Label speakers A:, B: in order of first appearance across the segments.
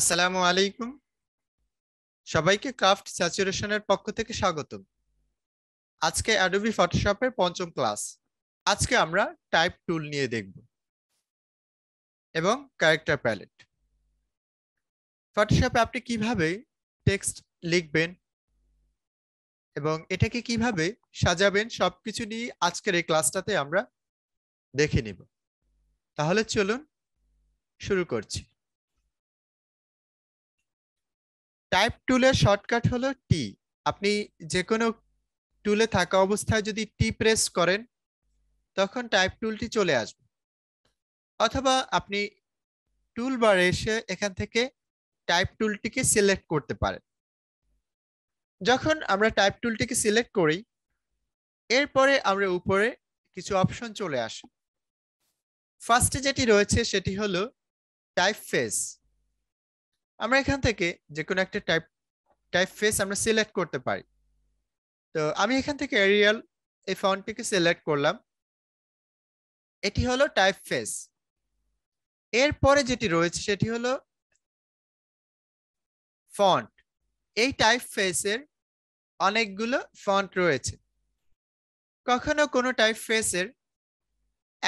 A: আসসালামু আলাইকুম সবাইকে ক্রাফট স্যাচুরেশনের পক্ষ থেকে স্বাগত আজকে অ্যাডোবি ফটোশপের পঞ্চম ক্লাস আজকে আমরা টাইপ টুল নিয়ে দেখব এবং ক্যারেক্টার প্যালেট ফটোশপে আপনি কিভাবে টেক্সট লিখবেন এবং এটাকে কিভাবে সাজাবেন সব কিছু নিয়ে আজকের এই ক্লাসটাতে আমরা দেখে নিব তাহলে চলুন শুরু করছি টাইপ টুলের শর্টকাট হলো টি আপনি যে কোনো টুলে থাকা অবস্থায় যদি টি প্রেস করেন তখন টাইপ টুলটি চলে আসবে অথবা আপনি টুল বারে এসে এখান থেকে টাইপ টুলটিকে সিলেক্ট করতে পারেন যখন আমরা টাইপ টুলটিকে সিলেক্ট করি এরপরে আমরা উপরে কিছু অপশন চলে আসে ফার্স্টে যেটি রয়েছে সেটি হলো টাইপ ফেস আমরা এখান থেকে যে কোনো একটা টাইপ টাইপ ফেস আমরা সিলেক্ট করতে পারি তো আমি এখান থেকে এরিয়াল এই ফন্টটিকে সিলেক্ট করলাম এটি হলো টাইপ ফেস এরপরে যেটি রয়েছে সেটি হলো ফন্ট এই টাইপ ফেসের অনেকগুলো ফন্ট রয়েছে কখনো কোনো টাইপ ফেসের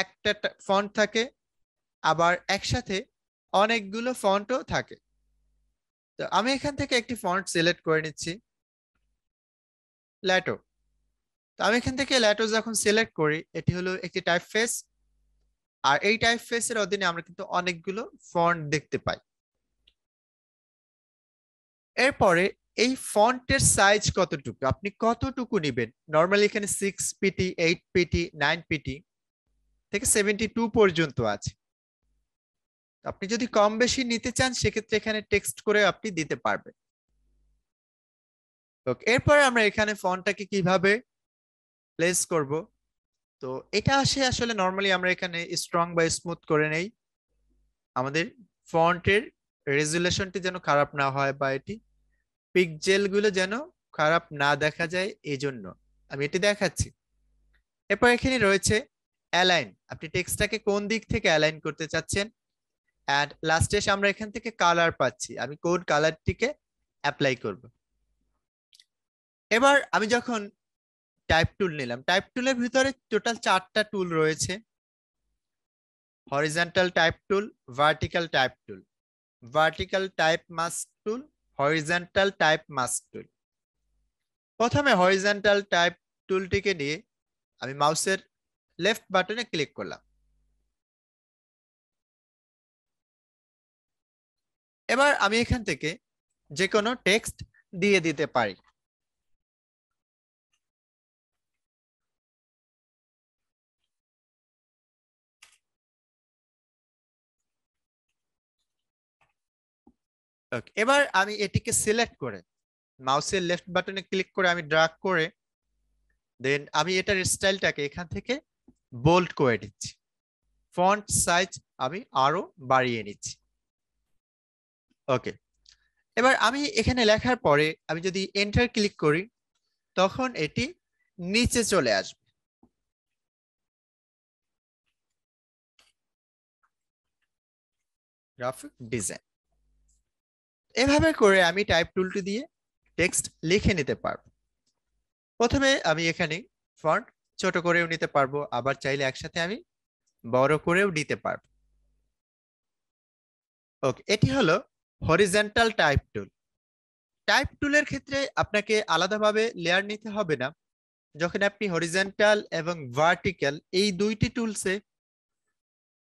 A: একটা ফন্ট থাকে আবার একসাথে অনেকগুলো ফন্টও থাকে তো আমি এখান থেকে একটি ফন্ট সিলেক্ট করে নিচ্ছি ল্যাটো তো আমি এখান থেকে ল্যাটো যখন সিলেক্ট করি এটি হলো একটি টাইপ ফেস আর এই টাইপ ফেসের অধীনে আমরা কিন্তু অনেকগুলো ফন্ট দেখতে পাই এরপরে এই ফন্টের সাইজ কতটুকু আপনি কতটুকু নেবেন নর্মালি এখানে six pt eight pt nine pt থেকে সেভেন্টি টু পর্যন্ত আছে আপনি যদি কম বেশি নিতে চান সেক্ষেত্রে এখানে টেক্সট করে আপনি দিতে পারবেন তো এরপরে আমরা এখানে ফন্টটাকে কিভাবে প্লেস করব তো এটা আসে আসলে নর্মালি আমরা এখানে স্ট্রং বা স্মুথ করে নেই আমাদের ফন্টের রেজুলেশনটি যেন খারাপ না হয় বা এটি পিকজেলগুলো যেন খারাপ না দেখা যায় এই জন্য আমি এটি দেখাচ্ছি এরপর এখানে রয়েছে অ্যালাইন আপনি টেক্সটটাকে কোন দিক থেকে অ্যালাইন করতে চাচ্ছেন অ্যান্ড লাস্টে এসে আমরা এখান থেকে কালার পাচ্ছি আমি কোন কালারটিকে অ্যাপ্লাই করব এবার আমি যখন টাইপ টুল নিলাম টাইপ টুলের ভিতরে টোটাল চারটা টুল রয়েছে horizontal type tool vertical type tool vertical type mask tool horizontal type mask tool প্রথমে হরিজেন্টাল টাইপ টুলটিকে নিয়ে আমি মাউসের লেফট বাটনে ক্লিক করলাম এবার আমি
B: এখান থেকে যে কোনো টেক্সট দিয়ে দিতে পারি
A: এবার আমি এটিকে সিলেক্ট করে মাউসের লেফট বাটনে ক্লিক করে আমি ড্রাগ করে দেন আমি এটার স্টাইলটাকে এখান থেকে বোল্ড করে দিচ্ছি ফন্ট সাইজ আমি আরো বাড়িয়ে নিচ্ছি ওকে এবার আমি এখানে লেখার পরে আমি যদি এন্টার ক্লিক করি তখন এটি নিচে চলে আসবে ডিজাইন এভাবে করে আমি টাইপ টুলটি দিয়ে টেক্সট লিখে নিতে পারব প্রথমে আমি এখানে ফন্ট ছোট করেও নিতে পারবো আবার চাইলে একসাথে আমি বড় করেও নিতে পারব ওকে এটি হলো হরিজেন্টাল টাইপ টুল টাইপ টুলের ক্ষেত্রে আপনাকে আলাদাভাবে লেয়ার নিতে হবে না যখন আপনি হরিজেন্টাল এবং ভার্টিক্যাল এই দুইটি টুলসে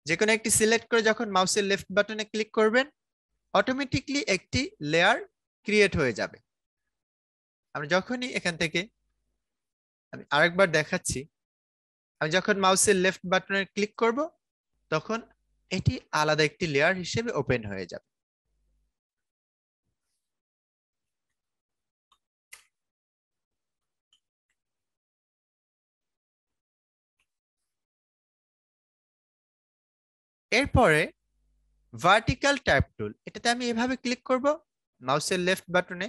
A: যে কোনো একটি সিলেক্ট করে যখন মাউসের লেফট বাটনে ক্লিক করবেন অটোমেটিকলি একটি লেয়ার ক্রিয়েট হয়ে যাবে আমরা যখনই এখান থেকে আমি আরেকবার দেখাচ্ছি আমি যখন মাউসের লেফট বাটনে ক্লিক করব তখন এটি আলাদা একটি লেয়ার হিসেবে ওপেন হয়ে যাবে এরপরে ভার্টিক্যাল টাইপ টুল এটাতে আমি এভাবে ক্লিক করব মাউসের লেফট বাটনে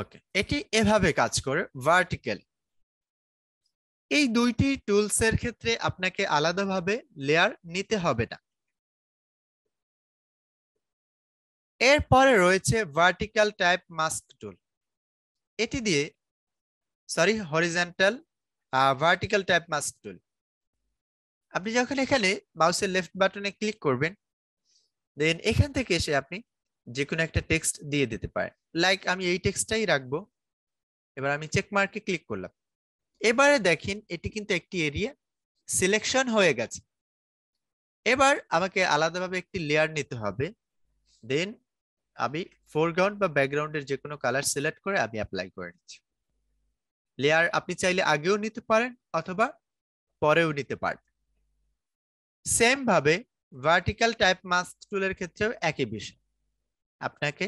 A: ওকে এটি এভাবে কাজ করে ভার্টিক্যাল এই দুইটি টুলসের ক্ষেত্রে আপনাকে আলাদাভাবে লেয়ার নিতে হবে না এরপরে রয়েছে ভার্টিক্যাল টাইপ মাস্ক টুল এটি দিয়ে sorry horizontal vertical type mask tool আপনি যখন এখানে মাউসের লেফট বাটনে ক্লিক করবেন দেন এখান থেকে এসে আপনি যে কোনো একটা টেক্সট দিয়ে দিতে পারেন লাইক আমি এই টেক্সটাই রাখবো এবার আমি চেক মার্কে ক্লিক করলাম এবারে দেখেন এটি কিন্তু একটি এরিয়া সিলেকশন হয়ে গেছে এবার আমাকে আলাদাভাবে একটি লেয়ার নিতে হবে দেন আমি ফোরগ্রাউন্ড বা ব্যাকগ্রাউন্ডের যে কোনো কালার সিলেক্ট করে আমি অ্যাপ্লাই করে নিচ্ছি লেয়ার আপনি চাইলে আগেও নিতে পারেন অথবা পরেও নিতে পারেন সেম ভাবে ভার্টিক্যাল টাইপ মাস্ক টুলের ক্ষেত্রেও একই বিষয় আপনাকে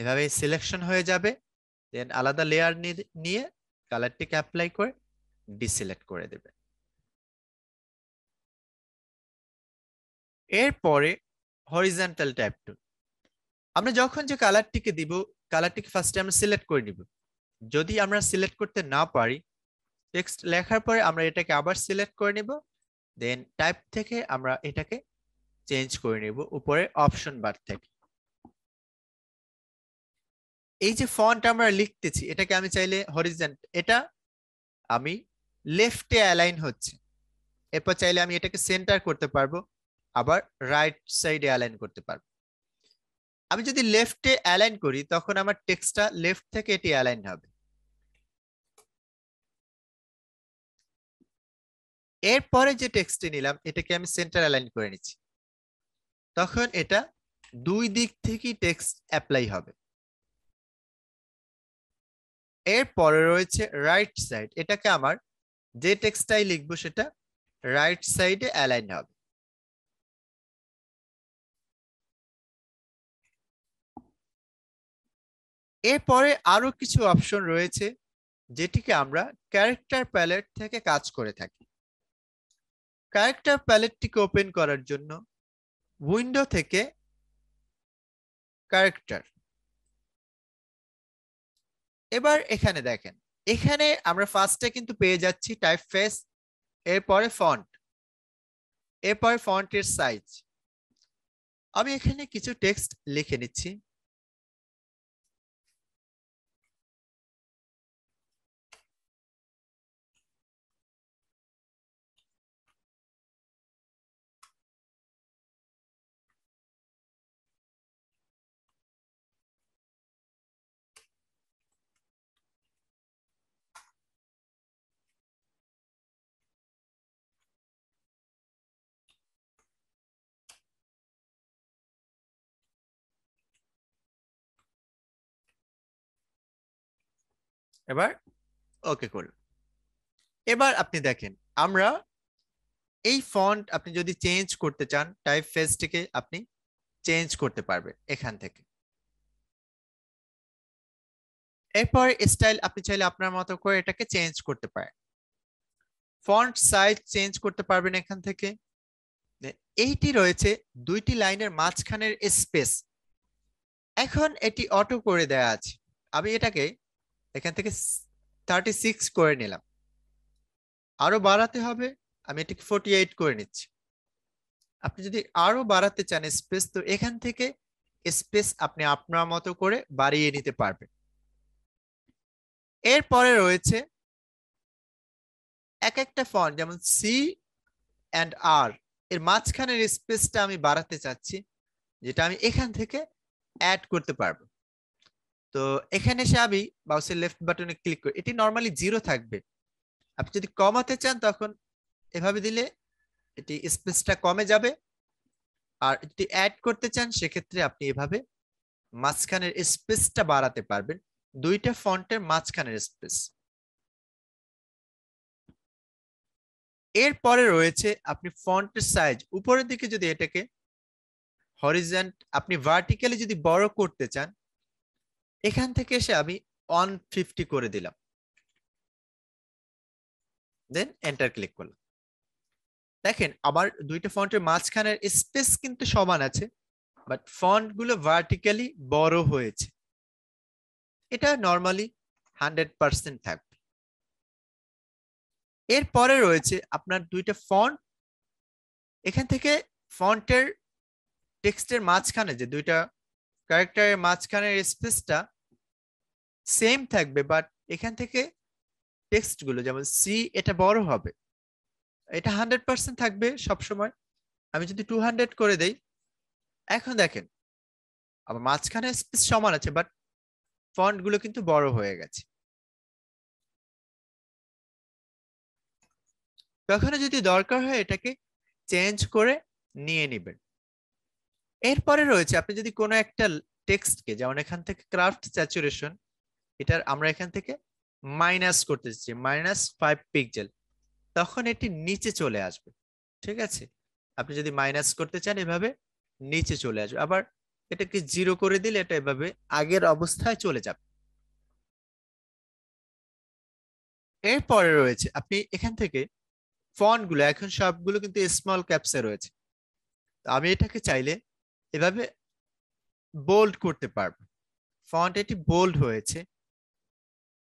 A: এভাবে সিলেকশন হয়ে যাবে দেন আলাদা লেয়ার নিয়ে কালারটিকে অ্যাপ্লাই করে ডিসিলেক্ট করে দেবে এরপরে হরিজেন্টাল টাইপ টুল আমরা যখন যে কালারটিকে দিব কালারটিকে ফার্স্টে আমরা সিলেক্ট করে নিব যদি আমরা সিলেক্ট করতে না পারি টেক্সট লেখার পরে আমরা এটাকে আবার সিলেক্ট করে নিব দেন টাইপ থেকে আমরা এটাকে চেঞ্জ করে নিব উপরে অপশন বার থেকে এই যে ফন্ট আমরা লিখতেছি এটাকে আমি চাইলে হরিজেন্ট এটা আমি লেফটে অ্যালাইন হচ্ছে এরপর চাইলে আমি এটাকে সেন্টার করতে পারবো আবার রাইট সাইডে অ্যালাইন করতে পারবো আমি যদি লেফটে অ্যালাইন করি তখন আমার টেক্সটটা লেফট থেকে এটি অ্যালাইন হবে এরপরে যে টেক্সটটি নিলাম এটাকে আমি সেন্টার অ্যালাইন করে নিচ্ছি তখন এটা দুই দিক থেকেই টেক্সট অ্যাপ্লাই হবে এরপরে রয়েছে রাইট সাইড এটাকে আমার যে টেক্সটাই লিখবো সেটা রাইট সাইডে অ্যালাইন হবে এরপরে আরো কিছু অপশন রয়েছে যেটিকে আমরা ক্যারেক্টার প্যালেট থেকে কাজ করে থাকি ক্যারেক্টার প্যালেটটিকে ওপেন করার জন্য উইন্ডো থেকে ক্যারেক্টার এবার এখানে দেখেন এখানে আমরা ফার্স্টে কিন্তু পেয়ে যাচ্ছি টাইপ ফেস এরপরে ফন্ট এরপরে ফন্টের সাইজ
B: আমি এখানে কিছু টেক্সট লিখে নিচ্ছি
A: এবার ওকে কুল এবার আপনি দেখেন আমরা এই ফন্ট আপনি যদি চেঞ্জ করতে চান টাইপ ফেসটিকে আপনি চেঞ্জ করতে পারবেন এখান থেকে এরপর স্টাইল আপনি চাইলে আপনার মতো করে এটাকে চেঞ্জ করতে পারেন ফন্ট সাইজ চেঞ্জ করতে পারবেন এখান থেকে এইটি রয়েছে দুইটি লাইনের মাঝখানের স্পেস এখন এটি অটো করে দেয়া আছে আমি এটাকে এখান থেকে থার্টি সিক্স করে নিলাম আরো বাড়াতে হবে আমি এটাকে ফোর্টি এইট করে নিচ্ছি আপনি যদি আরো বাড়াতে চান স্পেস তো এখান থেকে স্পেস আপনি আপনার মতো করে বাড়িয়ে নিতে পারবেন এরপরে রয়েছে এক একটা ফন্ট যেমন সি অ্যান্ড আর এর মাঝখানের স্পেসটা আমি বাড়াতে চাচ্ছি যেটা আমি এখান থেকে অ্যাড করতে পারবো তো এখানে এসে আমি মাউসের লেফট বাটনে ক্লিক করি এটি নর্মালি জিরো থাকবে আপনি যদি কমাতে চান তখন এভাবে দিলে এটি স্পেসটা কমে যাবে আর এটি অ্যাড করতে চান সেক্ষেত্রে আপনি এভাবে মাঝখানের স্পেসটা বাড়াতে পারবেন দুইটা ফন্টের মাঝখানের স্পেস এরপরে রয়েছে আপনি ফন্টের সাইজ উপরের দিকে যদি এটাকে হরিজেন্ট আপনি ভার্টিক্যালি যদি বড় করতে চান এখান থেকে এসে আমি ওয়ান ফিফটি করে দিলাম দেন এন্টার ক্লিক করলাম দেখেন আমার দুইটা ফন্টের মাঝখানের স্পেস কিন্তু সমান আছে বাট ফন্টগুলো ভার্টিক্যালি বড় হয়েছে এটা নর্মালি হান্ড্রেড পার্সেন্ট থাকবে এরপরে রয়েছে আপনার দুইটা ফন্ট এখান থেকে ফন্টের টেক্সটের মাঝখানে যে দুইটা ক্যারেক্টারের মাঝখানের স্পেসটা সেম থাকবে বাট এখান থেকে টেক্সটগুলো যেমন সি এটা বড় হবে এটা হান্ড্রেড পার্সেন্ট থাকবে সবসময় আমি যদি টু হান্ড্রেড করে দেই এখন দেখেন আবার মাঝখানে স্পেস সমান আছে বাট গুলো
B: কিন্তু বড় হয়ে গেছে
A: কখনো যদি দরকার হয় এটাকে চেঞ্জ করে নিয়ে নেবেন এরপরে রয়েছে আপনি যদি কোনো একটা টেক্সটকে যেমন এখান থেকে ক্রাফট স্যাচুরেশন এটার আমরা এখান থেকে মাইনাস করতে চাইছি মাইনাস ফাইভ পিক্সেল তখন এটি নিচে চলে আসবে ঠিক আছে আপনি যদি মাইনাস করতে চান এভাবে নিচে চলে আসবে আবার এটাকে জিরো করে দিলে এটা এভাবে আগের অবস্থায় চলে যাবে এরপরে রয়েছে আপনি এখান থেকে ফন্টগুলো এখন সবগুলো কিন্তু স্মল ক্যাপসে রয়েছে আমি এটাকে চাইলে এভাবে বোল্ড করতে পারব ফন্ট এটি বোল্ড হয়েছে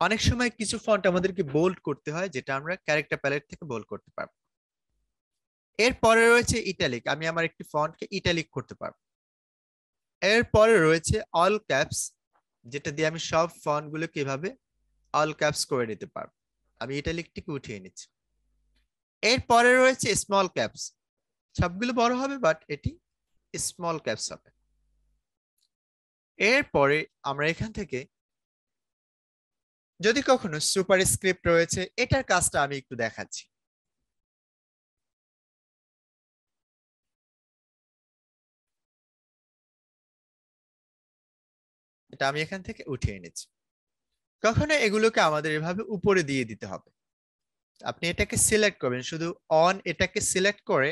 A: অনেক সময় কিছু ফন্ট আমাদেরকে বোল্ড করতে হয় যেটা আমরা ক্যারেক্টার প্যালেট থেকে বোল্ড করতে পারবো এরপরে রয়েছে ইটালিক আমি আমার একটি ফন্টকে ইটালিক করতে পারবো এরপরে রয়েছে অল ক্যাপস যেটা দিয়ে আমি সব ফন্টগুলোকে এভাবে অল ক্যাপস করে নিতে পারবো আমি ইটালিকটিকে উঠিয়ে নিচ্ছি এরপরে রয়েছে স্মল ক্যাপস সবগুলো বড় হবে বাট এটি স্মল ক্যাপস হবে এরপরে আমরা এখান থেকে যদি কখনো সুপার স্ক্রিপ্ট রয়েছে এটার কাজটা আমি একটু দেখাচ্ছি
B: এটা আমি এখান থেকে উঠিয়ে এনেছি
A: কখনো এগুলোকে আমাদের এভাবে উপরে দিয়ে দিতে হবে আপনি এটাকে সিলেক্ট করবেন শুধু অন এটাকে সিলেক্ট করে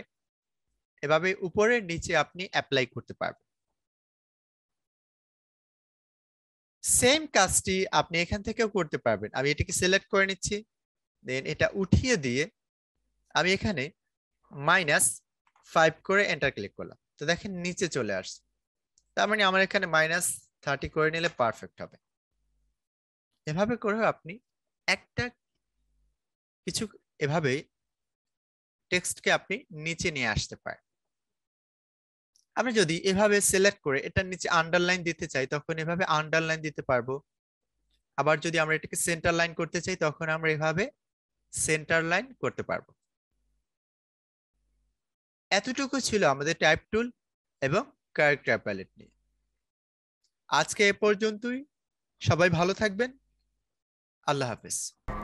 A: এভাবে উপরে নিচে আপনি অ্যাপ্লাই করতে পারবেন সেম কাজটি আপনি এখান থেকেও করতে পারবেন আমি এটাকে সিলেক্ট করে নিচ্ছি দেন এটা উঠিয়ে দিয়ে আমি এখানে মাইনাস ফাইভ করে এন্টার ক্লিক করলাম তো দেখেন নিচে চলে আসছে তার মানে আমার এখানে মাইনাস থার্টি করে নিলে পারফেক্ট হবে এভাবে করে আপনি একটা কিছু এভাবে টেক্সটকে আপনি নিচে নিয়ে আসতে পারেন আমি যদি এভাবে সিলেক্ট করে এটার নিচে আন্ডারলাইন দিতে চাই তখন এভাবে আন্ডারলাইন দিতে পারবো আবার যদি আমরা এটাকে সেন্টার লাইন করতে চাই তখন আমরা এভাবে সেন্টার লাইন করতে পারবো এতটুকু ছিল আমাদের টাইপ টুল এবং ক্যারেক্টার প্যালেট নিয়ে আজকে এ পর্যন্তই সবাই ভালো থাকবেন আল্লাহ হাফেজ